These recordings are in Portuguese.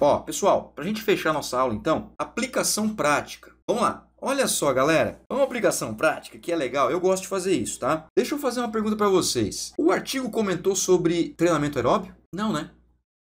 Ó, pessoal, para a gente fechar nossa aula então, aplicação prática. Vamos lá. Olha só, galera. Uma aplicação prática que é legal. Eu gosto de fazer isso, tá? Deixa eu fazer uma pergunta para vocês. O artigo comentou sobre treinamento aeróbio? Não, né?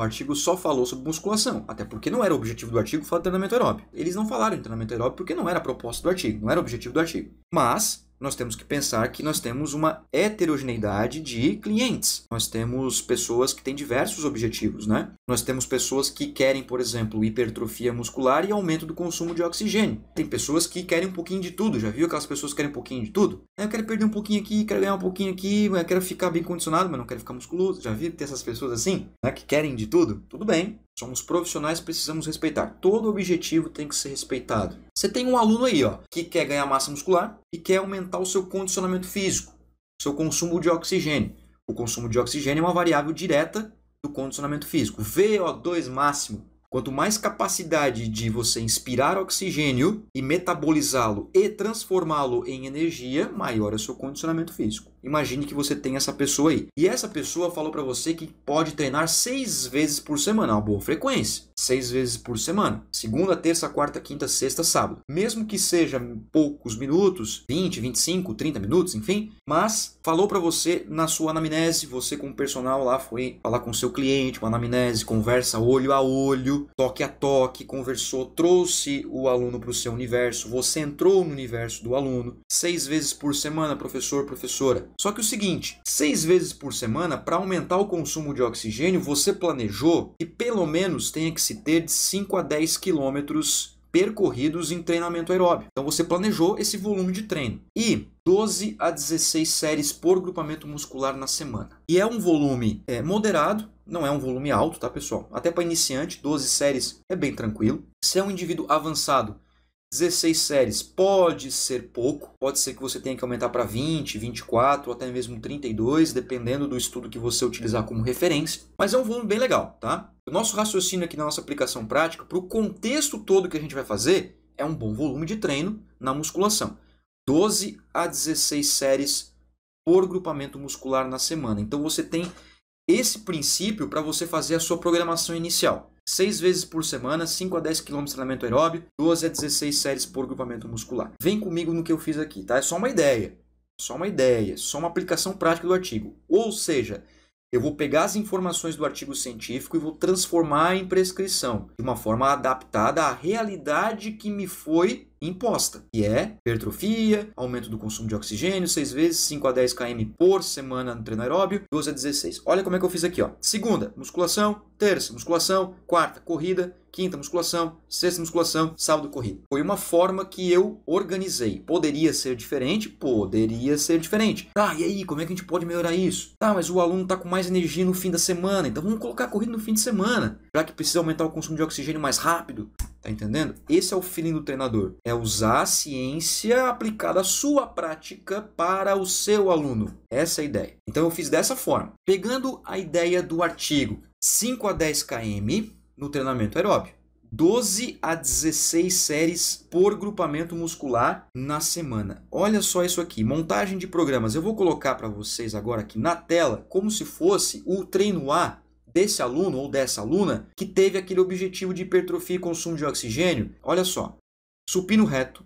O artigo só falou sobre musculação, até porque não era o objetivo do artigo falar de treinamento aeróbio. Eles não falaram em treinamento aeróbio porque não era a proposta do artigo, não era o objetivo do artigo. Mas nós temos que pensar que nós temos uma heterogeneidade de clientes. Nós temos pessoas que têm diversos objetivos, né? Nós temos pessoas que querem, por exemplo, hipertrofia muscular e aumento do consumo de oxigênio. Tem pessoas que querem um pouquinho de tudo, já viu aquelas pessoas que querem um pouquinho de tudo? Ah, eu quero perder um pouquinho aqui, quero ganhar um pouquinho aqui, quero ficar bem condicionado, mas não quero ficar musculoso. Já viu que tem essas pessoas assim, né, que querem de tudo? Tudo bem, Somos profissionais, precisamos respeitar. Todo objetivo tem que ser respeitado. Você tem um aluno aí, ó, que quer ganhar massa muscular e quer aumentar o seu condicionamento físico, seu consumo de oxigênio. O consumo de oxigênio é uma variável direta do condicionamento físico. VO2 máximo. Quanto mais capacidade de você inspirar oxigênio e metabolizá-lo e transformá-lo em energia, maior é o seu condicionamento físico. Imagine que você tem essa pessoa aí. E essa pessoa falou para você que pode treinar seis vezes por semana, uma boa frequência. Seis vezes por semana. Segunda, terça, quarta, quinta, sexta, sábado. Mesmo que seja poucos minutos, 20, 25, 30 minutos, enfim. Mas falou para você na sua anamnese, você com o personal lá foi falar com seu cliente, uma anamnese, conversa olho a olho, toque a toque, conversou, trouxe o aluno para o seu universo, você entrou no universo do aluno. Seis vezes por semana, professor, professora. Só que o seguinte, seis vezes por semana, para aumentar o consumo de oxigênio, você planejou que pelo menos tenha que se ter de 5 a 10 quilômetros percorridos em treinamento aeróbico. Então você planejou esse volume de treino. E 12 a 16 séries por grupamento muscular na semana. E é um volume é, moderado, não é um volume alto, tá pessoal? Até para iniciante, 12 séries é bem tranquilo. Se é um indivíduo avançado, 16 séries pode ser pouco, pode ser que você tenha que aumentar para 20, 24 ou até mesmo 32, dependendo do estudo que você utilizar como referência, mas é um volume bem legal, tá? O nosso raciocínio aqui na nossa aplicação prática, para o contexto todo que a gente vai fazer, é um bom volume de treino na musculação. 12 a 16 séries por grupamento muscular na semana. Então você tem esse princípio para você fazer a sua programação inicial. 6 vezes por semana, 5 a 10 km de treinamento aeróbio, 12 a 16 séries por grupamento muscular. Vem comigo no que eu fiz aqui, tá? É só uma ideia. Só uma ideia, só uma aplicação prática do artigo. Ou seja, eu vou pegar as informações do artigo científico e vou transformar em prescrição, de uma forma adaptada à realidade que me foi imposta, que é hipertrofia, aumento do consumo de oxigênio, 6 vezes 5 a 10 km por semana no treino aeróbio, 12 a 16. Olha como é que eu fiz aqui, ó. Segunda, musculação, terça, musculação, quarta, corrida, quinta, musculação, sexta, musculação, sábado, corrida. Foi uma forma que eu organizei. Poderia ser diferente? Poderia ser diferente. Tá, e aí, como é que a gente pode melhorar isso? Tá, mas o aluno tá com mais energia no fim da semana, então vamos colocar a corrida no fim de semana, já que precisa aumentar o consumo de oxigênio mais rápido. Tá entendendo? Esse é o feeling do treinador. É usar a ciência aplicada à sua prática para o seu aluno. Essa é a ideia. Então eu fiz dessa forma. Pegando a ideia do artigo 5 a 10 km no treinamento aeróbio. 12 a 16 séries por grupamento muscular na semana. Olha só isso aqui, montagem de programas. Eu vou colocar para vocês agora aqui na tela como se fosse o treino A desse aluno ou dessa aluna que teve aquele objetivo de hipertrofia e consumo de oxigênio, olha só, supino reto,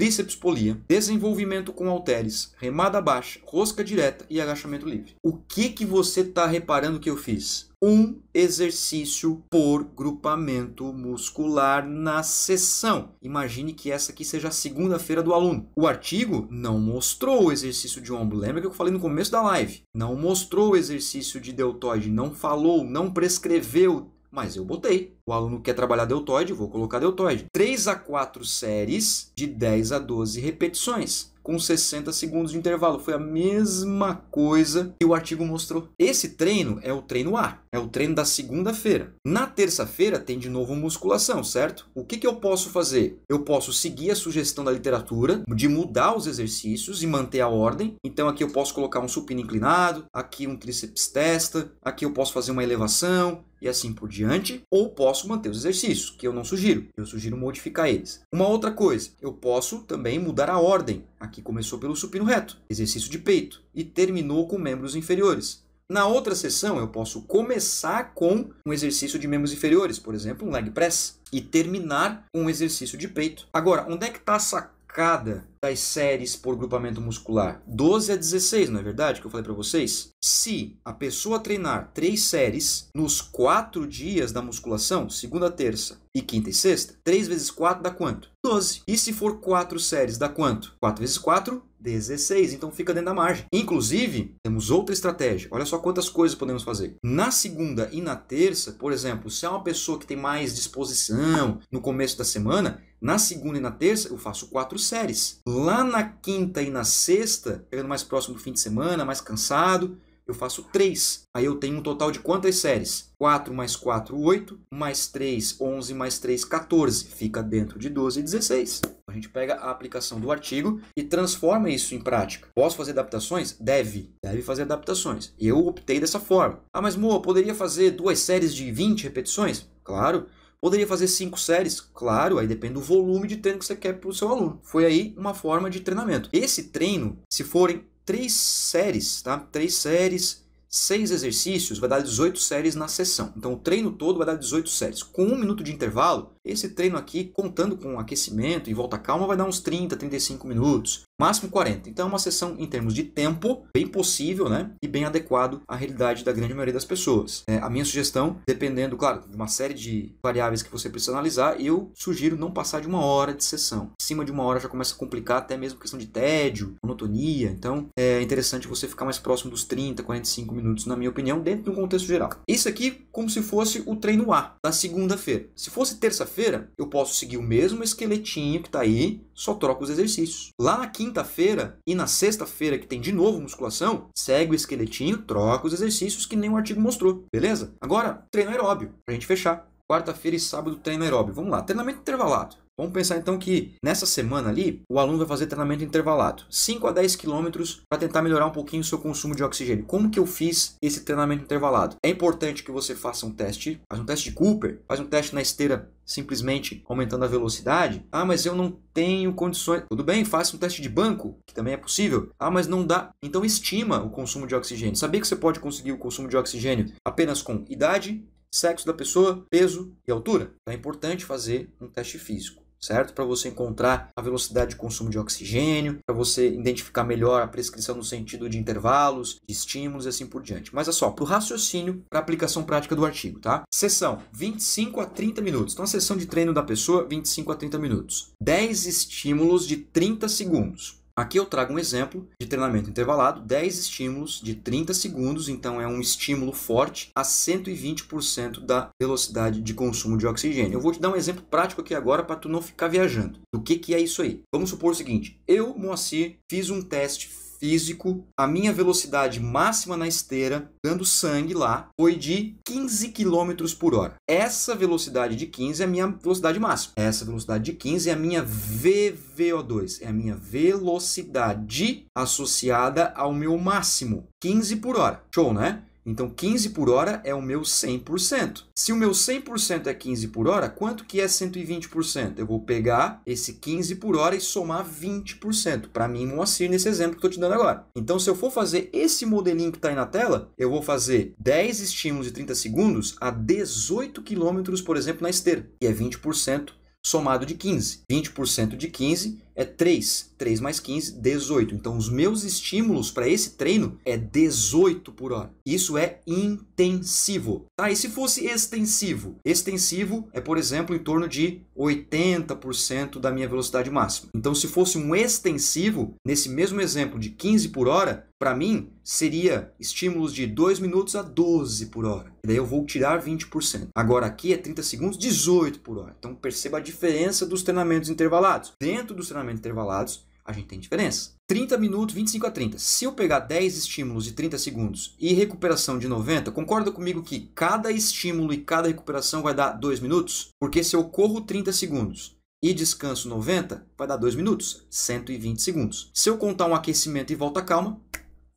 tríceps polia, desenvolvimento com halteres, remada baixa, rosca direta e agachamento livre. O que que você está reparando que eu fiz? um exercício por grupamento muscular na sessão. Imagine que essa aqui seja a segunda-feira do aluno. O artigo não mostrou o exercício de ombro. Lembra que eu falei no começo da live? Não mostrou o exercício de deltoide, não falou, não prescreveu mas eu botei. O aluno quer trabalhar deltoide, vou colocar deltoide. 3 a 4 séries de 10 a 12 repetições, com 60 segundos de intervalo. Foi a mesma coisa que o artigo mostrou. Esse treino é o treino A, é o treino da segunda-feira. Na terça-feira tem de novo musculação, certo? O que, que eu posso fazer? Eu posso seguir a sugestão da literatura de mudar os exercícios e manter a ordem. Então aqui eu posso colocar um supino inclinado, aqui um tríceps testa, aqui eu posso fazer uma elevação, e assim por diante, ou posso manter os exercícios, que eu não sugiro, eu sugiro modificar eles. Uma outra coisa, eu posso também mudar a ordem. Aqui começou pelo supino reto, exercício de peito, e terminou com membros inferiores. Na outra sessão, eu posso começar com um exercício de membros inferiores, por exemplo, um leg press, e terminar com um exercício de peito. Agora, onde é que está essa cada das séries por grupamento muscular. 12 a 16, não é verdade? Que eu falei para vocês? Se a pessoa treinar três séries nos quatro dias da musculação, segunda, terça e quinta e sexta, 3 vezes 4 dá quanto? 12. E se for quatro séries, dá quanto? 4 vezes 4, 16. Então fica dentro da margem. Inclusive, temos outra estratégia. Olha só quantas coisas podemos fazer. Na segunda e na terça, por exemplo, se é uma pessoa que tem mais disposição no começo da semana, na segunda e na terça, eu faço quatro séries. Lá na quinta e na sexta, pegando mais próximo do fim de semana, mais cansado, eu faço três. Aí eu tenho um total de quantas séries? 4 mais 4, 8, mais 3, 11, mais 3, 14. Fica dentro de 12 e 16. A gente pega a aplicação do artigo e transforma isso em prática. Posso fazer adaptações? Deve. Deve fazer adaptações. Eu optei dessa forma. Ah, mas Moa, poderia fazer duas séries de 20 repetições? Claro. Poderia fazer cinco séries? Claro, aí depende do volume de treino que você quer para o seu aluno. Foi aí uma forma de treinamento. Esse treino, se forem três séries, tá? Três séries, seis exercícios, vai dar 18 séries na sessão. Então o treino todo vai dar 18 séries. Com um minuto de intervalo, esse treino aqui, contando com aquecimento e volta calma, vai dar uns 30, 35 minutos, máximo 40. Então é uma sessão em termos de tempo bem possível, né? E bem adequado à realidade da grande maioria das pessoas. É, a minha sugestão, dependendo, claro, de uma série de variáveis que você precisa analisar, eu sugiro não passar de uma hora de sessão. Acima de uma hora já começa a complicar até mesmo questão de tédio, monotonia. Então é interessante você ficar mais próximo dos 30, 45 minutos, na minha opinião, dentro de um contexto geral. Isso aqui como se fosse o treino A da segunda-feira. Se fosse terça-feira quarta-feira, eu posso seguir o mesmo esqueletinho que está aí, só troco os exercícios. Lá na quinta-feira e na sexta-feira, que tem de novo musculação, segue o esqueletinho, troca os exercícios que nem o artigo mostrou, beleza? Agora, treino aeróbio, pra gente fechar. Quarta-feira e sábado, treino aeróbio. Vamos lá, treinamento intervalado. Vamos pensar então que nessa semana ali, o aluno vai fazer treinamento intervalado, 5 a 10 quilômetros para tentar melhorar um pouquinho o seu consumo de oxigênio. Como que eu fiz esse treinamento intervalado? É importante que você faça um teste, faz um teste de Cooper, faz um teste na esteira simplesmente aumentando a velocidade. Ah, mas eu não tenho condições. Tudo bem, faça um teste de banco, que também é possível. Ah, mas não dá. Então estima o consumo de oxigênio. Sabia que você pode conseguir o consumo de oxigênio apenas com idade, sexo da pessoa, peso e altura. Então é importante fazer um teste físico certo? Para você encontrar a velocidade de consumo de oxigênio, para você identificar melhor a prescrição no sentido de intervalos, de estímulos e assim por diante. Mas é só, para o raciocínio, para a aplicação prática do artigo, tá? Sessão, 25 a 30 minutos. Então, a sessão de treino da pessoa, 25 a 30 minutos. 10 estímulos de 30 segundos. Aqui eu trago um exemplo de treinamento intervalado, 10 estímulos de 30 segundos, então é um estímulo forte a 120% da velocidade de consumo de oxigênio. Eu vou te dar um exemplo prático aqui agora para tu não ficar viajando. O que, que é isso aí? Vamos supor o seguinte, eu, Moacir, fiz um teste físico, a minha velocidade máxima na esteira, dando sangue lá, foi de 15 km por hora. Essa velocidade de 15 é a minha velocidade máxima. Essa velocidade de 15 é a minha VVO2, é a minha velocidade associada ao meu máximo, 15 por hora. Show, né? Então, 15 por hora é o meu 100%. Se o meu 100% é 15 por hora, quanto que é 120%? Eu vou pegar esse 15 por hora e somar 20%, para mim, Moacir, nesse exemplo que estou te dando agora. Então, se eu for fazer esse modelinho que está aí na tela, eu vou fazer 10 estímulos de 30 segundos a 18 km, por exemplo, na esteira, E é 20% somado de 15. 20% de 15 é 3. 3 mais 15, 18. Então, os meus estímulos para esse treino é 18 por hora. Isso é intensivo. Tá? E se fosse extensivo? Extensivo é, por exemplo, em torno de 80% da minha velocidade máxima. Então, se fosse um extensivo, nesse mesmo exemplo de 15 por hora, para mim, seria estímulos de 2 minutos a 12 por hora. E daí eu vou tirar 20%. Agora aqui é 30 segundos, 18 por hora. Então perceba a diferença dos treinamentos intervalados. Dentro dos treinamentos relacionamento intervalados, a gente tem diferença. 30 minutos, 25 a 30. Se eu pegar 10 estímulos de 30 segundos e recuperação de 90, concorda comigo que cada estímulo e cada recuperação vai dar 2 minutos? Porque se eu corro 30 segundos e descanso 90, vai dar 2 minutos, 120 segundos. Se eu contar um aquecimento e volta calma,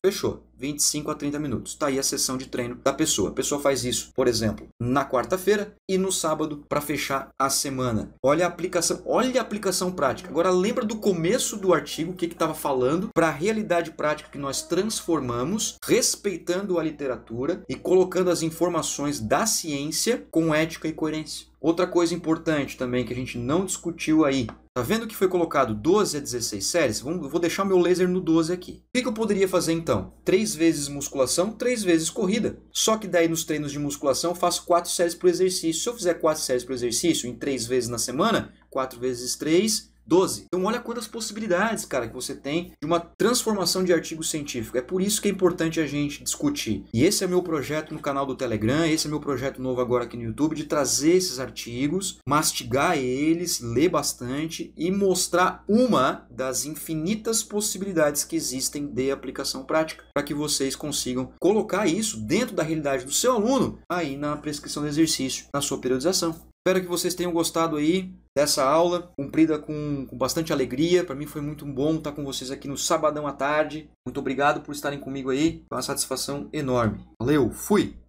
Fechou. 25 a 30 minutos. Está aí a sessão de treino da pessoa. A pessoa faz isso, por exemplo, na quarta-feira e no sábado para fechar a semana. Olha a aplicação, olha a aplicação prática. Agora lembra do começo do artigo o que estava falando para a realidade prática que nós transformamos, respeitando a literatura e colocando as informações da ciência com ética e coerência. Outra coisa importante também que a gente não discutiu aí. Tá vendo que foi colocado 12 a 16 séries? Vamos, vou deixar meu laser no 12 aqui. O que, que eu poderia fazer então? Três vezes musculação, três vezes corrida. Só que daí nos treinos de musculação eu faço quatro séries por exercício. Se eu fizer quatro séries por exercício em três vezes na semana, quatro vezes três 12. Então olha quantas possibilidades, cara, que você tem de uma transformação de artigo científico. É por isso que é importante a gente discutir. E esse é meu projeto no canal do Telegram, esse é meu projeto novo agora aqui no YouTube de trazer esses artigos, mastigar eles, ler bastante e mostrar uma das infinitas possibilidades que existem de aplicação prática, para que vocês consigam colocar isso dentro da realidade do seu aluno aí na prescrição do exercício, na sua periodização. Espero que vocês tenham gostado aí dessa aula, cumprida com, com bastante alegria. Para mim foi muito bom estar com vocês aqui no sabadão à tarde. Muito obrigado por estarem comigo aí. Foi uma satisfação enorme. Valeu, fui!